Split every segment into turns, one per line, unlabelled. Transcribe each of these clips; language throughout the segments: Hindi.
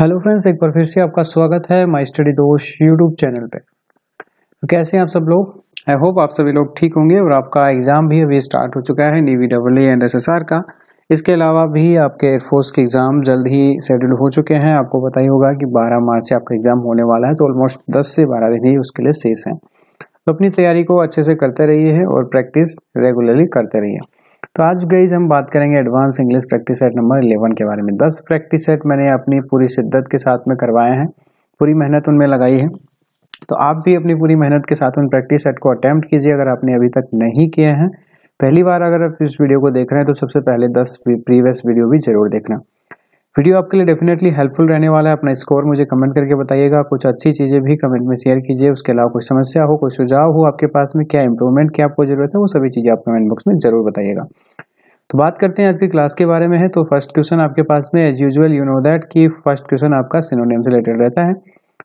हेलो फ्रेंड्स एक बार फिर से आपका स्वागत है माय स्टडी दोष यूट्यूब चैनल पे तो कैसे हैं आप सब लोग आई होप आप सभी लोग ठीक होंगे और आपका एग्ज़ाम भी अभी स्टार्ट हो चुका है नीवी V double A and S का इसके अलावा भी आपके एयरफोर्स के एग्ज़ाम जल्द ही शेड्यूल हो चुके हैं आपको पता ही होगा कि 12 मार्च से आपका एग्ज़ाम होने वाला है तो ऑलमोस्ट 10 से 12 दिन ही उसके लिए शेष हैं तो अपनी तैयारी को अच्छे से करते रहिए और प्रैक्टिस रेगुलरली करते रहिए तो आज गईज हम बात करेंगे advance English practice set number eleven के बारे में दस प्रैक्टिस सेट मैंने अपनी पूरी शिद्दत के साथ में करवाए हैं पूरी मेहनत उनमें लगाई है तो आप भी अपनी पूरी मेहनत के साथ उन प्रैक्टिस सेट को अटैम्प्ट कीजिए अगर आपने अभी तक नहीं किए हैं पहली बार अगर आप इस वीडियो को देख रहे हैं तो सबसे पहले दस प्रीवियस वीडियो भी जरूर देखना वीडियो आपके लिए डेफिनेटली हेल्पफुल रहने वाला है अपना स्कोर मुझे कमेंट करके बताइएगा कुछ अच्छी चीज़ें भी कमेंट में शेयर कीजिए उसके अलावा कोई समस्या हो कोई सुझाव हो आपके पास में क्या इंप्रूवमेंट क्या आपको जरूरत है वो सभी चीज़ें आप कमेंट बॉक्स में जरूर बताइएगा तो बात करते हैं आज की क्लास के बारे में है तो फर्स्ट क्वेश्चन आपके पास में as usual you know that कि फर्स्ट क्वेश्चन आपका सिनोनियम से रिलेटेड रहता है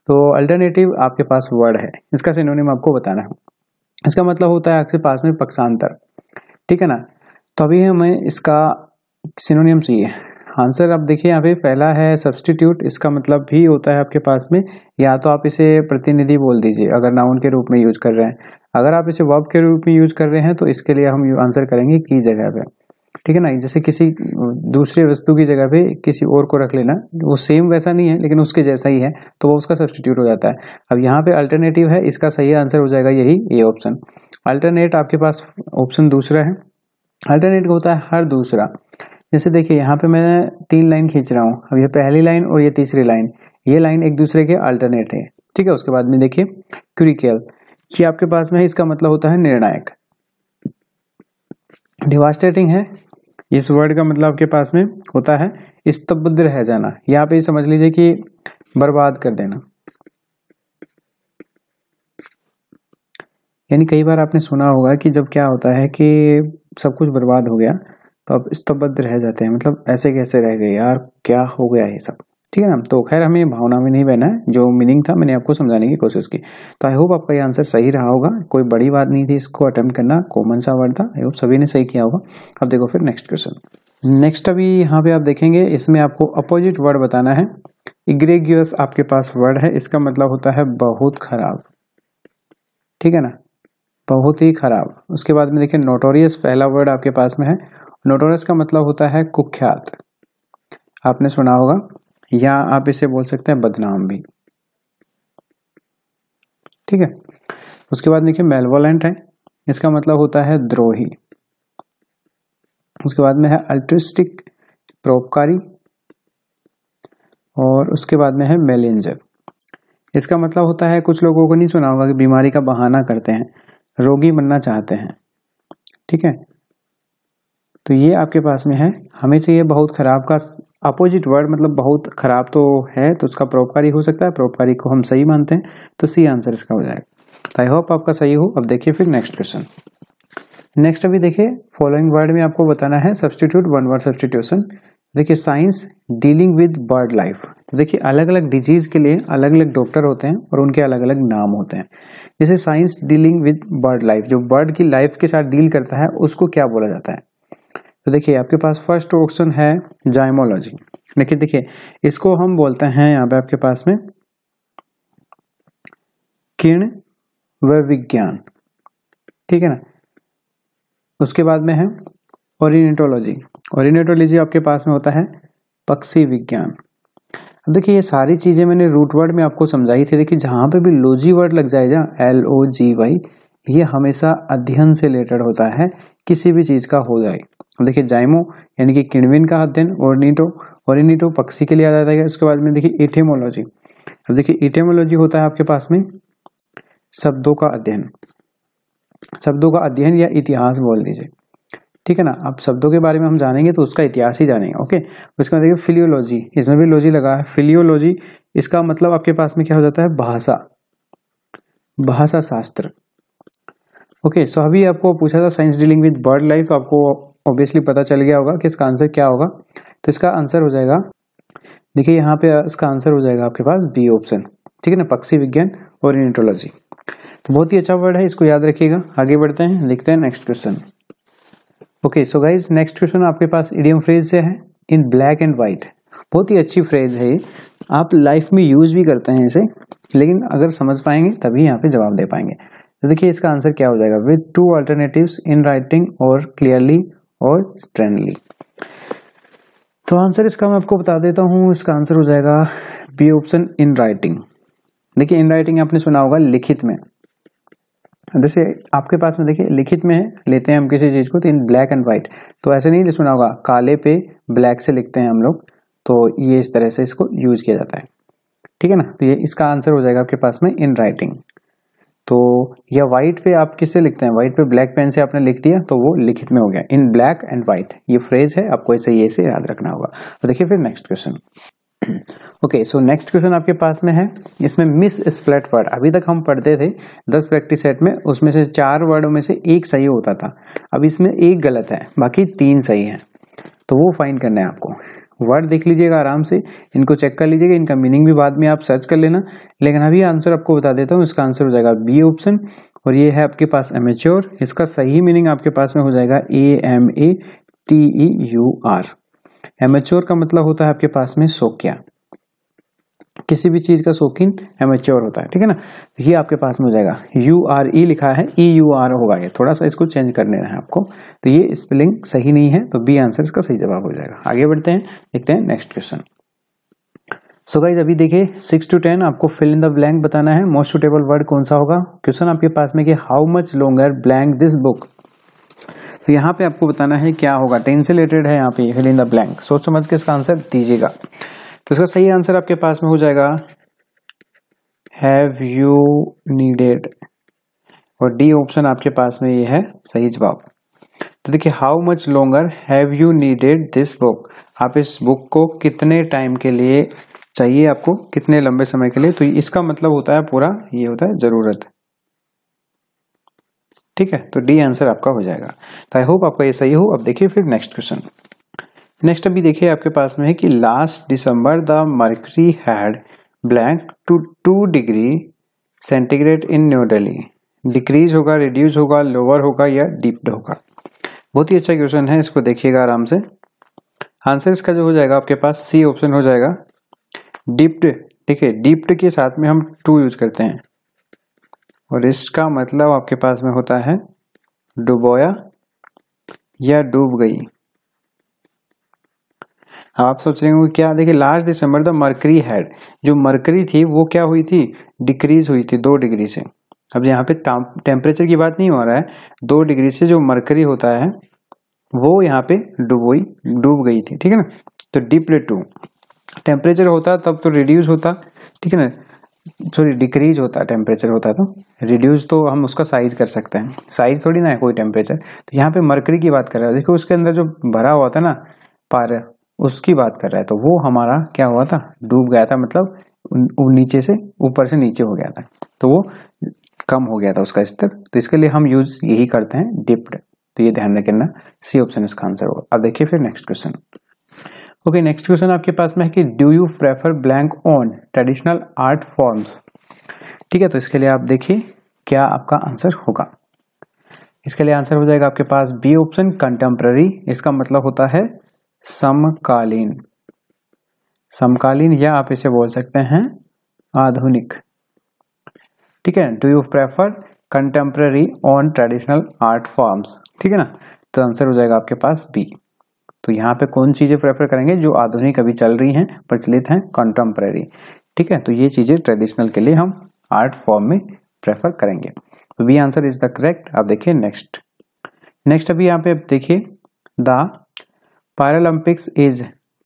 तो अल्टरनेटिव आपके पास वर्ड है इसका सिनोनियम आपको बताना है इसका मतलब होता है आपके पास में पक्षांतर ठीक है ना तो अभी हमें इसका सिनोनियम चाहिए आंसर आप देखिए यहाँ पे पहला है सब्सटीट्यूट इसका मतलब भी होता है आपके पास में या तो आप इसे प्रतिनिधि बोल दीजिए अगर नाउन के रूप में यूज कर रहे हैं अगर आप इसे वर्ब के रूप में यूज कर रहे हैं तो इसके लिए हम आंसर करेंगे की जगह पे ठीक है ना जैसे किसी दूसरे वस्तु की जगह पे किसी और को रख लेना वो सेम वैसा नहीं है लेकिन उसके जैसा ही है तो वो उसका सब्सटीट्यूट हो जाता है अब यहाँ पे अल्टरनेटिव है इसका सही आंसर हो जाएगा यही ए ऑप्शन अल्टरनेट आपके पास ऑप्शन दूसरा है अल्टरनेट होता है हर दूसरा जैसे देखिए यहाँ पे मैं तीन लाइन खींच रहा हूँ अब ये पहली लाइन और ये तीसरी लाइन ये लाइन एक दूसरे के अल्टरनेट है ठीक है उसके बाद में देखिए क्यूरिकल ये आपके पास में इसका मतलब होता है निर्णायक डिवास्टेटिंग है इस वर्ड का मतलब आपके पास में होता है स्तब्ध रह जाना यहाँ पे समझ लीजिए कि बर्बाद कर देना यानी कई बार आपने सुना होगा कि जब क्या होता है कि सब कुछ बर्बाद हो गया तो अब स्तब्ध तो रह जाते हैं मतलब ऐसे कैसे रह गए यार क्या हो गया ये सब ठीक है ना तो खैर हमें भावना में नहीं बहना है जो मीनिंग था मैंने आपको समझाने की कोशिश की तो आई होप आपका ये आंसर सही रहा होगा कोई बड़ी बात नहीं थी इसको अटेम्प्ट करना कॉमन सा वर्ड था आई होप सभी ने सही किया होगा अब देखो फिर नेक्स्ट क्वेश्चन नेक्स्ट अभी यहाँ पे आप देखेंगे इसमें आपको अपोजिट वर्ड बताना है इग्रेग्यूस आपके पास वर्ड है इसका मतलब होता है बहुत खराब ठीक है ना बहुत ही खराब उसके बाद में देखिए नोटोरियस पहला वर्ड आपके पास में है नोटोरस का मतलब होता है कुख्यात आपने सुना होगा या आप इसे बोल सकते हैं बदनाम भी ठीक है उसके बाद देखिए मेलवोलेंट है इसका मतलब होता है द्रोही उसके बाद में है अल्ट्रिस्टिक प्रोपकारी और उसके बाद में है मेलेंजर इसका मतलब होता है कुछ लोगों को नहीं सुना होगा कि बीमारी का बहाना करते हैं रोगी बनना चाहते हैं ठीक है तो ये आपके पास में है हमें चाहिए बहुत खराब का अपोजिट वर्ड मतलब बहुत खराब तो है तो उसका परोपकारी हो सकता है परोपकारी को हम सही मानते हैं तो सी आंसर इसका हो जाएगा तो आई होप आपका सही हो अब देखिए फिर नेक्स्ट क्वेश्चन नेक्स्ट अभी देखिए फॉलोइंग वर्ड में आपको बताना है सब्सटीट्यूट वन वर्ड सब्सटीट्यूशन देखिए science dealing with bird life तो देखिए अलग अलग डिजीज के लिए अलग अलग डॉक्टर होते हैं और उनके अलग अलग नाम होते हैं जैसे science dealing with bird life जो बर्ड की लाइफ के साथ डील करता है उसको क्या बोला जाता है तो देखिए आपके पास फर्स्ट ऑप्शन है जाइमोलॉजी लेकिन देखिए इसको हम बोलते हैं यहाँ पे आपके पास में किरण व विज्ञान ठीक है ना उसके बाद में है ओरिनेटोलॉजी ओरिनेटोलॉजी आपके पास में होता है पक्षी विज्ञान देखिए ये सारी चीज़ें मैंने रूट वर्ड में आपको समझाई थी देखिए जहां पे भी लोजी वर्ड लग जाए जहाँ एल ओ जी वाई ये हमेशा अध्ययन से रिलेटेड होता है किसी भी चीज़ का हो जाए देखिए जाइमो यानी कि किणविन का अध्ययन ओरनीटो ओरिनीटो पक्षी के लिए आ जाता है उसके बाद में देखिए एटेमोलॉजी अब देखिए एटेमोलॉजी होता है आपके पास में शब्दों का अध्ययन शब्दों का अध्ययन या इतिहास बोल दीजिए ठीक है ना अब शब्दों के बारे में हम जानेंगे तो उसका इतिहास ही जानेंगे ओके उसके तो बाद देखिए फिलियोलॉजी इसमें भी लॉजी लगा है फिलियोलॉजी इसका मतलब आपके पास में क्या हो जाता है भाषा भाषा शास्त्र ओके सो अभी आपको पूछा था science dealing with bird life तो आपको ऑब्वियसली पता चल गया होगा कि इसका आंसर क्या होगा तो इसका आंसर हो जाएगा देखिए यहाँ पे इसका आंसर हो जाएगा आपके पास बी ऑप्शन ठीक है ना पक्षी विज्ञान और यूनिटोलॉजी तो बहुत ही अच्छा वर्ड है इसको याद रखिएगा आगे बढ़ते हैं लिखते हैं next question okay so guys next question आपके पास इडियम फ्रेज से है इन ब्लैक एंड वाइट बहुत ही अच्छी फ्रेज है ये आप लाइफ में यूज भी करते हैं इसे लेकिन अगर समझ पाएंगे तभी यहाँ पे जवाब दे पाएंगे तो देखिए इसका आंसर क्या हो जाएगा with two alternatives in writing और क्लियरली और स्टैनली तो आंसर इसका मैं आपको बता देता हूं इसका आंसर हो जाएगा बी ऑप्शन इन राइटिंग देखिए इन राइटिंग आपने सुना होगा लिखित में जैसे आपके पास में देखिए लिखित में है लेते हैं हम किसी चीज़ को तो इन ब्लैक एंड व्हाइट तो ऐसे नहीं सुना होगा काले पे ब्लैक से लिखते हैं हम लोग तो ये इस तरह से इसको यूज किया जाता है ठीक है ना तो ये इसका आंसर हो जाएगा आपके पास में इन राइटिंग तो या वाइट पे आप किससे लिखते हैं व्हाइट पे ब्लैक पेन से आपने लिख दिया तो वो लिखित में हो गया इन ब्लैक एंड व्हाइट ये फ्रेज है आपको ऐसे ये से याद रखना होगा तो देखिए फिर next question okay so next question आपके पास में है इसमें मिस स्प्लेट वर्ड अभी तक हम पढ़ते थे दस प्रैक्टिस सेट में उसमें से चार वर्डों में से एक सही होता था अब इसमें एक गलत है बाकी तीन सही है तो वो फाइन करना है आपको वर्ड देख लीजिएगा आराम से इनको चेक कर लीजिएगा इनका मीनिंग भी बाद में आप सर्च कर लेना लेकिन अभी आंसर आपको बता देता हूँ इसका आंसर हो जाएगा बी ऑप्शन और ये है आपके पास एमेच्योर इसका सही मीनिंग आपके पास में हो जाएगा A M A T E U R amateur का मतलब होता है आपके पास में सोकिया किसी भी चीज़ का शौकीन एमेच्योर होता है ठीक है ना तो ये आपके पास में हो जाएगा यू आर ई लिखा है ई यू आर होगा ये थोड़ा सा इसको चेंज कर लेना है आपको तो ये स्पेलिंग सही नहीं है तो बी आंसर इसका सही जवाब हो जाएगा आगे बढ़ते हैं देखते हैं नेक्स्ट क्वेश्चन सो गाइज अभी देखिए सिक्स टू टेन आपको फिल इन द ब्लैंक बताना है मोस्ट सुटेबल वर्ड कौन सा होगा क्वेश्चन आपके पास में कि how much longer blank this book तो यहाँ पे आपको बताना है क्या होगा टेन से रिलेटेड है यहाँ पे फिल इन द ब्लैंक सोच समझ के इसका आंसर दीजिएगा तो इसका सही आंसर आपके पास में हो जाएगा हैव यू नीडेड और डी ऑप्शन आपके पास में ये है सही जवाब तो देखिए how much longer have you needed this book आप इस बुक को कितने टाइम के लिए चाहिए आपको कितने लंबे समय के लिए तो इसका मतलब होता है पूरा ये होता है ज़रूरत ठीक है तो डी आंसर आपका हो जाएगा तो आई होप आपका ये सही हो अब देखिए फिर नेक्स्ट क्वेश्चन नेक्स्ट अभी देखिए आपके पास में है कि last December the mercury had blank to two degree centigrade in New Delhi decreased होगा रिड्यूस होगा लोअर होगा या डिप्ड होगा बहुत ही अच्छा क्वेश्चन है इसको देखिएगा आराम से आंसर इसका जो हो जाएगा आपके पास सी ऑप्शन हो जाएगा डिप्ड ठीक है डिप्ड के साथ में हम टू यूज करते हैं और इसका मतलब आपके पास में होता है डुबोया या डूब गई आप सोच रहे होंगे क्या देखिए last December the mercury had जो मरकरी थी वो क्या हुई थी डिक्रीज हुई थी दो डिग्री से अब यहाँ पे टेम्परेचर की बात नहीं हो रहा है दो डिग्री से जो मरकरी होता है वो यहाँ पे डूबोई डूब गई थी ठीक है ना तो डीपले टू टेम्परेचर होता तब तो रिड्यूस होता ठीक है ना सॉरी डिक्रीज होता टेम्परेचर होता तो रिड्यूस तो हम उसका साइज कर सकते हैं साइज थोड़ी ना है कोई टेम्परेचर तो यहाँ पे मरकरी की बात कर रहे हैं देखो उसके अंदर जो भरा हुआ था ना पारा उसकी बात कर रहा है तो वो हमारा क्या हुआ था डूब गया था मतलब नीचे से ऊपर से नीचे हो गया था तो वो कम हो गया था उसका स्तर तो इसके लिए हम यूज यही करते हैं डिप्ड तो ये ध्यान रखना सी ऑप्शन इसका आंसर होगा अब देखिए फिर next question okay next question आपके पास में है कि do you prefer blank on traditional art forms ठीक है तो इसके लिए आप देखिए क्या आपका आंसर होगा इसके लिए आंसर हो जाएगा आपके पास बी ऑप्शन कंटेम्प्ररी इसका मतलब होता है समकालीन समकालीन या आप इसे बोल सकते हैं आधुनिक ठीक है do you prefer contemporary on traditional art forms ठीक है ना तो आंसर हो जाएगा आपके पास बी तो यहाँ पे कौन चीज़ें प्रेफर करेंगे जो आधुनिक अभी चल रही हैं प्रचलित हैं कंटेम्प्रेरी ठीक है तो ये चीज़ें ट्रेडिशनल के लिए हम आर्ट फॉर्म में प्रेफर करेंगे तो B answer is the correct आप देखिए नेक्स्ट नेक्स्ट अभी यहाँ पे देखिए the Paralympics is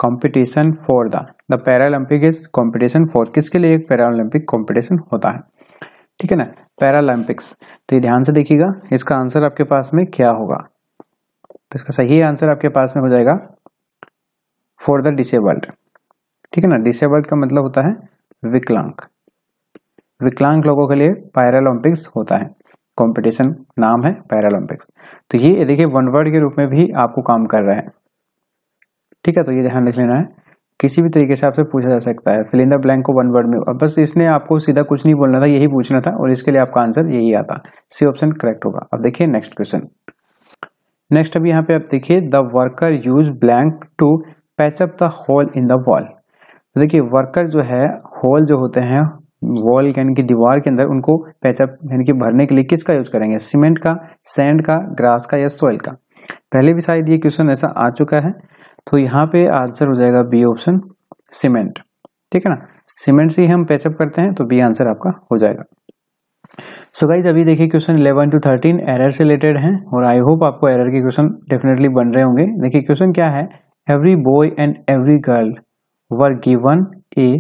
competition for the the Paralympic is competition for किसके लिए एक पैरालंपिक कंपटीशन होता है ठीक है ना पैरालंपिक्स तो ये ध्यान से देखिएगा इसका आंसर आपके पास में क्या होगा तो इसका सही आंसर आपके पास में हो जाएगा फॉर द डिसेबल्ड ठीक है ना डिसेबल्ड का मतलब होता है विकलांग विकलांग लोगों के लिए पैरालंपिक्स होता है कंपटीशन नाम है पैरालंपिक्स तो ये देखिए वन वर्ड के रूप में भी आपको काम कर रहा है ठीक है तो ये ध्यान रख लेना है किसी भी तरीके से आपसे पूछा जा सकता है फिल द ब्लैंक को वन वर्ड में बस इसने आपको सीधा कुछ नहीं बोलना था यही पूछना था और इसके लिए आपका आंसर यही आता सी ऑप्शन करेक्ट होगा अब देखिए नेक्स्ट क्वेश्चन नेक्स्ट अब यहाँ पे आप देखिए the worker use blank to patch up the hole in the wall देखिए वर्कर जो है होल जो होते हैं वॉल यानी कि दीवार के अंदर उनको पैचअप यानी कि भरने के लिए किसका यूज करेंगे सीमेंट का सैंड का ग्रास का या सोइल का पहले भी शायद ये क्वेश्चन ऐसा आ चुका है तो यहाँ पे आंसर हो जाएगा बी ऑप्शन सीमेंट ठीक है ना सीमेंट से ही हम पैचअप करते हैं तो बी आंसर आपका हो जाएगा सो गाइज अभी देखिए क्वेश्चन 11 टू 13 एरर से रिलेटेड हैं और आई होप आपको एरर के क्वेश्चन डेफिनेटली बन रहे होंगे देखिए क्वेश्चन क्या है every boy and every girl were given a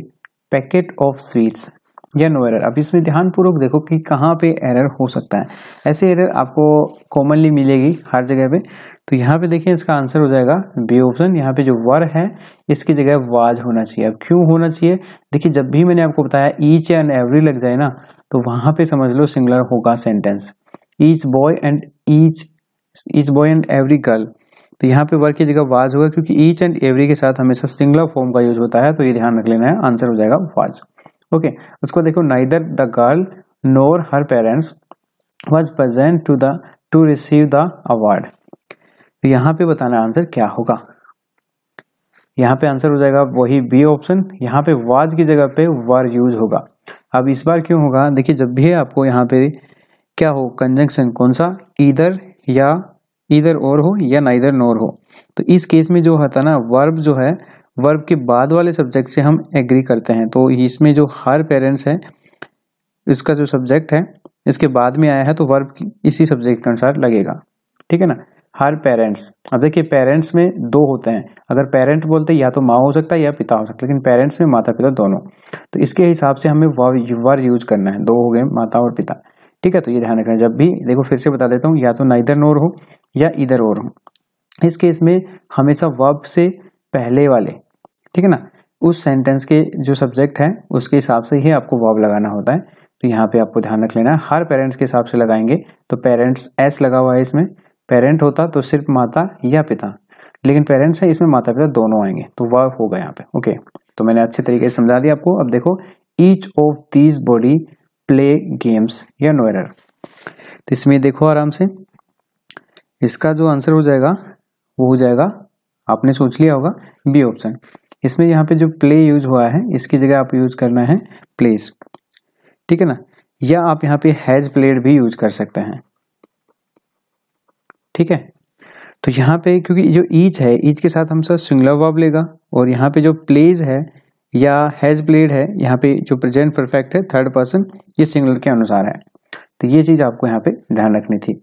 packet of sweets या नो एरर अब इसमें ध्यानपूर्वक देखो कि कहाँ पे एरर हो सकता है ऐसे एरर आपको कॉमनली मिलेगी हर जगह पे तो यहाँ पे देखिए इसका आंसर हो जाएगा बी ऑप्शन यहाँ पे जो वर है इसकी जगह वाज होना चाहिए अब क्यों होना चाहिए देखिए जब भी मैंने आपको बताया ईच एंड एवरी लग जाए ना तो वहाँ पे समझ लो सिंगलर होगा sentence each boy and each each boy and every girl तो यहाँ पे वर की जगह वाज होगा क्योंकि ईच एंड एवरी के साथ हमेशा सिंगलर फॉर्म का यूज होता है तो ये ध्यान रख लेना है आंसर हो जाएगा वाज ओके उसको देखो neither the girl nor her parents was present to the to receive the award तो यहाँ पे बताना आंसर क्या होगा यहाँ पे आंसर हो जाएगा वही बी ऑप्शन यहाँ पे वाज की जगह पे वर यूज होगा अब इस बार क्यों होगा देखिए जब भी आपको यहाँ पे क्या हो कंजंक्शन कौन सा इधर या इधर और हो या नाइदर नोर हो तो इस केस में जो होता ना वर्ब जो है वर्ब के बाद वाले सब्जेक्ट से हम एग्री करते हैं तो इसमें जो हर पेरेंट्स है इसका जो सब्जेक्ट है इसके बाद में आया है तो वर्ब इसी सब्जेक्ट के अनुसार लगेगा ठीक है ना हर पेरेंट्स अब देखिए पेरेंट्स में दो होते हैं अगर पेरेंट बोलते हैं या तो माँ हो सकता है या पिता हो सकता है लेकिन पेरेंट्स में माता पिता दोनों तो इसके हिसाब से हमें वर यूज करना है दो हो गए माता और पिता ठीक है तो ये ध्यान रखना जब भी देखो फिर से बता देता हूँ या तो ना इधर नोर हो या इधर और हो इस केस में हमेशा वर्ब से पहले वाले ठीक है ना उस सेंटेंस के जो सब्जेक्ट है उसके हिसाब से ही आपको वॉब लगाना होता है तो यहाँ पे आपको ध्यान रख लेना है हर पेरेंट्स के हिसाब से लगाएंगे तो पेरेंट्स एस लगा हुआ है इसमें पेरेंट होता तो सिर्फ माता या पिता लेकिन पेरेंट्स है इसमें माता पिता दोनों आएंगे तो वह होगा यहाँ पे ओके तो मैंने अच्छे तरीके से समझा दिया आपको अब देखो each of these body play games या नो तो इसमें देखो आराम से इसका जो आंसर हो जाएगा वो हो जाएगा आपने सोच लिया होगा बी ऑप्शन इसमें यहाँ पे जो प्ले यूज हुआ है इसकी जगह आप यूज करना है प्लेस ठीक है ना या आप यहाँ पे हैज प्लेड भी यूज कर सकते हैं ठीक है तो यहाँ पे क्योंकि जो ईच है ईच के साथ हम हमसे सिंगुलर वॉब लेगा और यहाँ पे जो प्लेज है या हैज प्लेड है यहाँ पे जो प्रेजेंट परफेक्ट है थर्ड पर्सन ये सिंगलर के अनुसार है तो ये चीज़ आपको यहाँ पे ध्यान रखनी थी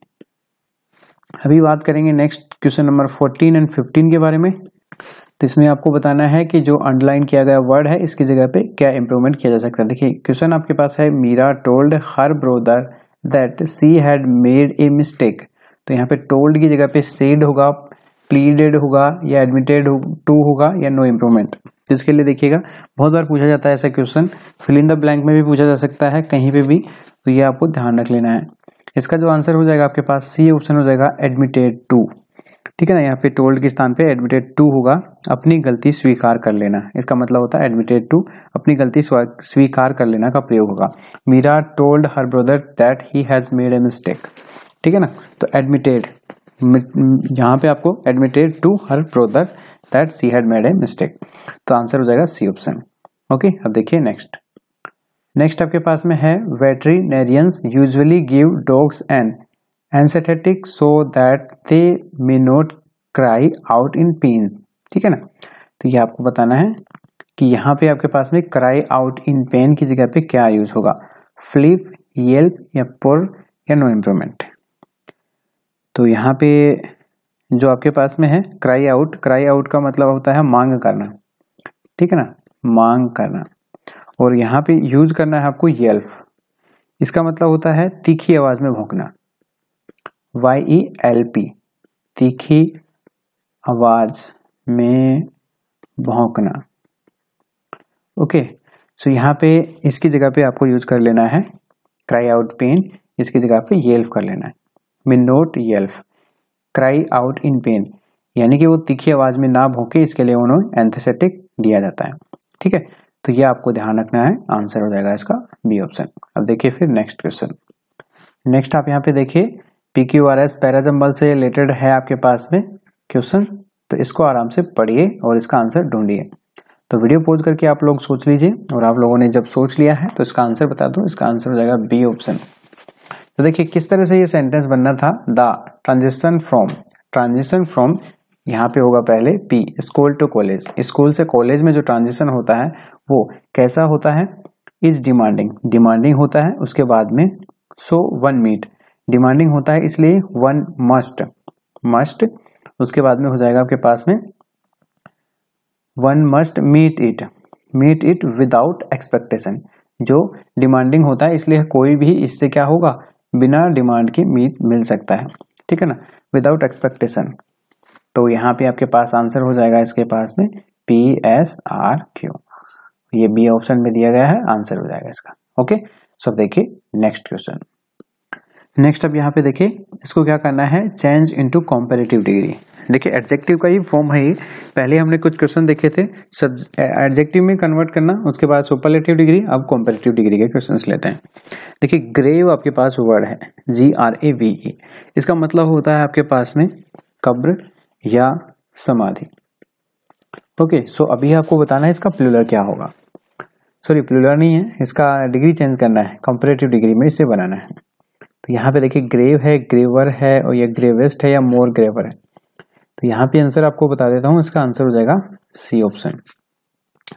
अभी बात करेंगे next question number fourteen and fifteen के बारे में तो इसमें आपको बताना है कि जो अंडरलाइन किया गया वर्ड है इसकी जगह पे क्या इंप्रूवमेंट किया जा सकता है देखिए क्वेश्चन आपके पास है Meera told her brother that she had made a mistake तो यहाँ पे टोल्ड की जगह पे सेड होगा प्लीडेड होगा या एडमिटेड टू होगा या नो इम्प्रूवमेंट इसके लिए देखिएगा बहुत बार पूछा जाता है ऐसा question fill in the blank में भी पूछा जा सकता है कहीं पे भी तो ये आपको ध्यान रख लेना है इसका जो आंसर हो जाएगा आपके पास सी ऑप्शन हो जाएगा एडमिटेड टू ठीक है ना यहाँ पे टोल्ड के स्थान पे एडमिटेड टू होगा अपनी गलती स्वीकार कर लेना इसका मतलब होता है एडमिटेड टू अपनी गलती स्वीकार कर लेना का प्रयोग होगा Meera told her brother that he has made a mistake ठीक है ना तो एडमिटेड यहाँ पे आपको admitted to her brother that she had made a mistake तो आंसर हो जाएगा सी ऑप्शन ओके अब देखिए नेक्स्ट नेक्स्ट आपके पास में है veterinarians usually give dogs and anaesthetic so that they may not cry out in pains ठीक है ना तो ये आपको बताना है कि यहाँ पे आपके पास में क्राई आउट इन पेन की जगह पे क्या यूज होगा फ्लिप येल्प या पुर या नो इम्प्रूवमेंट तो यहाँ पे जो आपके पास में है क्राई आउट क्राई आउट का मतलब होता है मांग करना ठीक है ना मांग करना और यहाँ पे यूज करना है आपको येल्फ इसका मतलब होता है तीखी आवाज में भोंकना Y E e L P तीखी आवाज में भोंकना ओके सो यहाँ पे इसकी जगह पे आपको यूज कर लेना है क्राई आउट पेन इसकी जगह पे येल्फ कर लेना है मिन not yelp cry out in pain यानी कि वो तीखी आवाज में ना भोंके इसके लिए उन्होंने एंथेसेटिक दिया जाता है ठीक है तो ये आपको ध्यान रखना है आंसर हो जाएगा इसका बी ऑप्शन अब देखिए फिर नेक्स्ट क्वेश्चन नेक्स्ट आप यहाँ पे देखिए P Q R S parajumble से रिलेटेड है आपके पास में क्वेश्चन तो इसको आराम से पढ़िए और इसका आंसर ढूंढिए तो वीडियो पोज करके आप लोग सोच लीजिए और आप लोगों ने जब सोच लिया है तो इसका आंसर बता दो इसका आंसर हो जाएगा बी ऑप्शन तो देखिए किस तरह से ये सेंटेंस बनना था the transition from transition from यहाँ पे होगा पहले P school to college school से कॉलेज में जो ट्रांजिशन होता है वो कैसा होता है इज डिमांडिंग डिमांडिंग होता है उसके बाद में सो वन मीट डिमांडिंग होता है इसलिए वन मस्ट मस्ट उसके बाद में हो जाएगा आपके पास में one must meet it meet it without expectation जो डिमांडिंग होता है इसलिए कोई भी इससे क्या होगा बिना डिमांड के मीट मिल सकता है ठीक है ना विदाउट एक्सपेक्टेशन तो यहाँ पे आपके पास आंसर हो जाएगा इसके पास में पी एस आर क्यू ये बी ऑप्शन में दिया गया है आंसर हो जाएगा इसका ओके सो देखिए नेक्स्ट क्वेश्चन नेक्स्ट अब यहाँ पे देखिए इसको क्या करना है चेंज इनटू कॉम्पेरेटिव डिग्री देखिए एडजेक्टिव का ही फॉर्म है ही पहले हमने कुछ क्वेश्चन देखे थे सब एडजेक्टिव में कन्वर्ट करना उसके बाद सुपरलेटिव डिग्री अब कॉम्पेरेटिव डिग्री के क्वेश्चंस लेते हैं देखिए ग्रेव आपके पास वर्ड है जी आर ए वी ई इसका मतलब होता है आपके पास में कब्र या समाधि ओके सो अभी आपको बताना है इसका प्लुलर क्या होगा सॉरी प्लुलर नहीं है इसका डिग्री चेंज करना है कंपेरेटिव डिग्री में इसे बनाना है तो यहाँ पे देखिए ग्रेव है ग्रेवर है और या ग्रेवेस्ट है या मोर ग्रेवर है तो यहाँ पे आंसर आपको बता देता हूँ इसका आंसर हो जाएगा सी ऑप्शन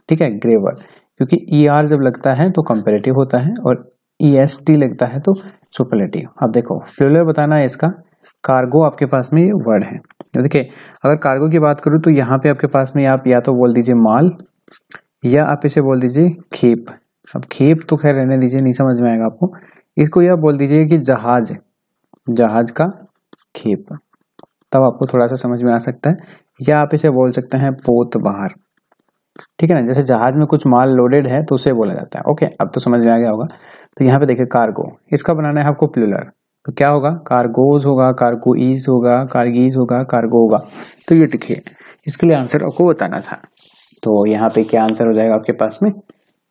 ठीक है ग्रेवर क्योंकि ई e ER जब लगता है तो कंपेरेटिव होता है और ई एस टी लगता है तो सुपरलेटिव अब देखो फ्लूलर बताना है इसका कार्गो आपके पास में ये वर्ड है देखिए अगर कार्गो की बात करूँ तो यहाँ पे आपके पास में आप या तो बोल दीजिए माल या आप इसे बोल दीजिए खेप अब खेप तो खैर रहने दीजिए नहीं समझ में आएगा आपको इसको यह बोल दीजिए कि जहाज जहाज का खेप तब आपको थोड़ा सा समझ में आ सकता है या आप इसे बोल सकते हैं पोत बाहर ठीक है ना जैसे जहाज में कुछ माल लोडेड है तो उसे बोला जाता है ओके अब तो समझ में आ गया होगा तो यहाँ पे देखिए कार्गो इसका बनाना है आपको प्लुलर तो क्या होगा कार्गोज होगा कार्गो ईज होगा कार्गीज होगा कार्गो होगा तो ये लिखिए इसके लिए आंसर आपको बताना था तो यहाँ पे क्या आंसर हो जाएगा आपके पास में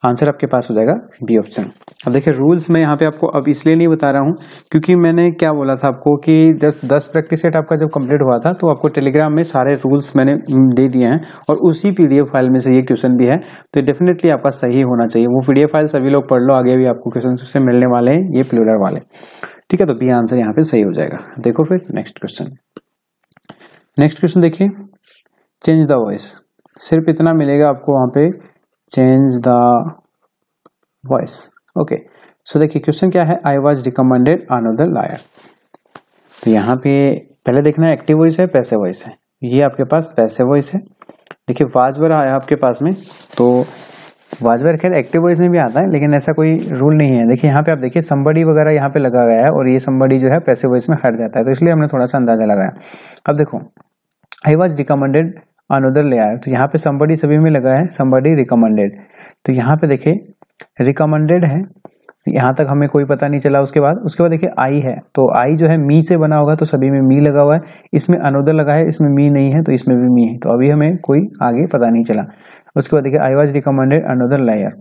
आंसर आपके पास हो जाएगा बी ऑप्शन अब देखिए रूल्स मैं यहाँ पे आपको अब इसलिए नहीं बता रहा हूँ क्योंकि मैंने क्या बोला था आपको कि दस दस प्रैक्टिस सेट आपका जब कंप्लीट हुआ था तो आपको टेलीग्राम में सारे रूल्स मैंने दे दिए हैं और उसी पीडीएफ फाइल में से ये क्वेश्चन भी है तो डेफिनेटली आपका सही होना चाहिए वो पीडीएफ फाइल सभी लोग पढ़ लो आगे भी आपको क्वेश्चन उससे मिलने वाले हैं ये प्लूलर वाले ठीक है तो बी आंसर यहाँ पे सही हो जाएगा देखो फिर नेक्स्ट क्वेश्चन नेक्स्ट क्वेश्चन देखिए चेंज द वॉइस सिर्फ इतना मिलेगा आपको वहां पे change the voice okay so देखिए क्वेश्चन क्या है I was recommended another lawyer तो यहाँ पे पहले देखना है एक्टिव वॉइस है पैसे वॉइस है ये आपके पास पैसे वॉइस है देखिए वाज वर आया आपके पास में तो वाजपेयी खैर एक्टिव वॉइस में भी आता है लेकिन ऐसा कोई रूल नहीं है देखिए यहाँ पे आप देखिए संबड़ी वगैरह यहाँ पे लगा गया है और ये संबड़ी जो है पैसे वॉइस में हट जाता है तो इसलिए हमने थोड़ा सा अंदाजा लगाया अब देखो I was recommended another lawyer तो यहाँ पे संबड़ी सभी में लगा है संबड़ी रिकमेंडेड तो यहाँ पे देखिए रिकमेंडेड है यहाँ तक हमें कोई पता नहीं चला उसके बाद उसके बाद देखिए आई है तो आई जो है मी से बना होगा तो सभी में मी लगा हुआ है इसमें अनोदर लगा है इसमें मी नहीं है तो इसमें भी मी है तो अभी हमें कोई आगे पता नहीं चला उसके बाद देखिए I was recommended another lawyer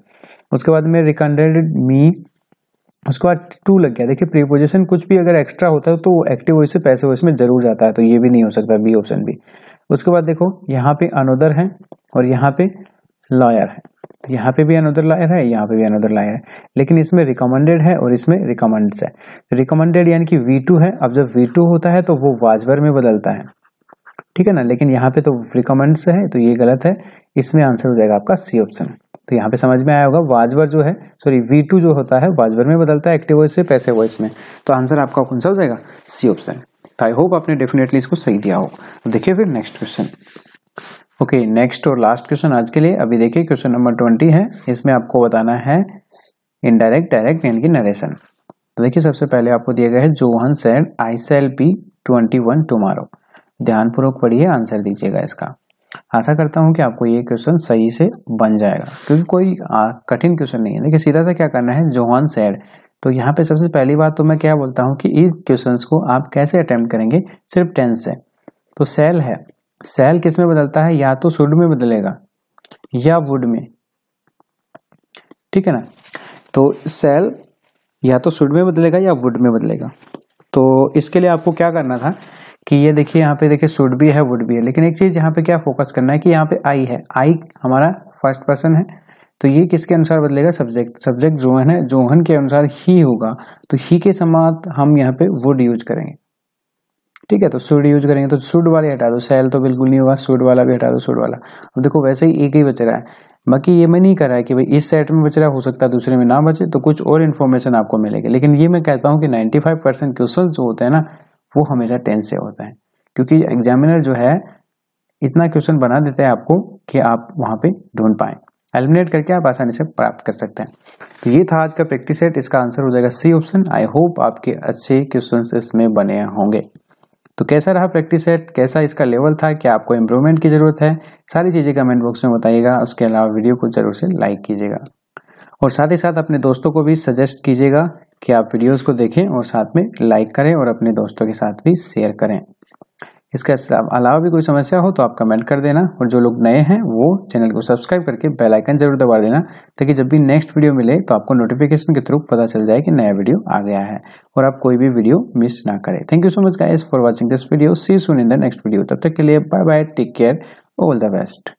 उसके बाद में रिकमेंडेड मी उसके बाद टू लग गया देखिए प्रीपोजिशन कुछ भी अगर एक्स्ट्रा होता है तो वो एक्टिव वॉइस से पैसे वॉइस में जरूर जाता है तो ये भी नहीं हो सकता बी ऑप्शन भी उसके बाद देखो यहाँ पे अनोदर है और यहाँ पे लॉयर है तो यहाँ पे भी अनदर लायर है यहाँ पे भी अनदर लायर है लेकिन इसमें रिकमेंडेड है और इसमें रिकमेंड्स है रिकमेंडेड यानी कि V2 है अब जब V2 होता है तो वो वाजवर में बदलता है ठीक है ना लेकिन यहाँ पे तो रिकमेंड्स है तो ये गलत है इसमें आंसर हो जाएगा आपका सी ऑप्शन तो यहाँ पे समझ में आया होगा वाजवर जो है सॉरी वी टू जो होता है वाजवर में बदलता है एक्टिव वॉइस से पैसे वॉइस में तो आंसर आपका कौन सा हो जाएगा सी ऑप्शन आई होप आपने डेफिनेटली इसको सही दिया हो देखिए फिर नेक्स्ट क्वेश्चन ओके नेक्स्ट और लास्ट क्वेश्चन आज के लिए अभी देखिए क्वेश्चन नंबर ट्वेंटी है इसमें आपको बताना है इनडायरेक्ट डायरेक्ट यानी कि नरेशन तो देखिए सबसे पहले आपको दिया गया है John said I shall be twenty one tomorrow ध्यानपूर्वक पढ़िए आंसर दीजिएगा इसका आशा करता हूँ कि आपको ये क्वेश्चन सही से बन जाएगा क्योंकि कोई कठिन क्वेश्चन नहीं है देखिए सीधा सा क्या करना है जोहन सेड तो यहाँ पे सबसे पहली बात तो मैं क्या बोलता हूँ कि इस क्वेश्चन को आप कैसे अटैम्प्ट करेंगे सिर्फ टेंस से तो सेल है सेल किस में बदलता है या तो सुड में बदलेगा या वुड में ठीक है ना तो सेल या तो सुड में बदलेगा या वुड में बदलेगा तो इसके लिए आपको क्या करना था कि ये देखिए यहाँ पे देखिए सुड भी है वुड भी है लेकिन एक चीज़ यहाँ पे क्या फोकस करना है कि यहाँ पे आई है आई हमारा फर्स्ट पर्सन है तो ये किसके अनुसार बदलेगा सब्जेक्ट सब्जेक्ट जोहन है जोहन के अनुसार ही होगा तो ही के समात हम यहाँ पे वुड यूज करेंगे ठीक है तो सुड यूज करेंगे तो सुड वाले हटा दो सेल तो बिल्कुल नहीं होगा सुड वाला भी हटा दो सुड वाला अब देखो वैसे ही एक ही बच रहा है बाकी ये मैं नहीं कर रहा है कि भाई इस सेट में बच रहा है हो सकता है दूसरे में ना बचे तो कुछ और इन्फॉर्मेशन आपको मिलेगी लेकिन ये मैं कहता हूँ कि नाइन्टी फाइव परसेंट क्वेश्चन जो होते हैं ना वो हमेशा टेंथ से होता है क्योंकि एग्जामिनर जो है इतना क्वेश्चन बना देता है आपको कि आप वहाँ पर ढूंढ पाए एलिमिनेट करके आप आसानी से प्राप्त कर सकते हैं तो ये था आज का प्रैक्टिस सेट इसका आंसर हो जाएगा सी ऑप्शन आई होप आपके अच्छे क्वेश्चन इसमें बने होंगे तो कैसा रहा प्रैक्टिस सेट कैसा इसका लेवल था क्या आपको इम्प्रूवमेंट की ज़रूरत है सारी चीज़ें कमेंट बॉक्स में बताइएगा उसके अलावा वीडियो को ज़रूर से लाइक कीजिएगा और साथ ही साथ अपने दोस्तों को भी सजेस्ट कीजिएगा कि आप वीडियोस को देखें और साथ में लाइक करें और अपने दोस्तों के साथ भी शेयर करें इसके अलावा भी कोई समस्या हो तो आप कमेंट कर देना और जो लोग नए हैं वो चैनल को सब्सक्राइब करके बेल आइकन जरूर दबा देना ताकि जब भी नेक्स्ट वीडियो मिले तो आपको नोटिफिकेशन के थ्रू पता चल जाए कि नया वीडियो आ गया है और आप कोई भी वीडियो मिस ना करें thank you so much guys for watching this video see soon in the next video तब तक के लिए bye bye take care all the best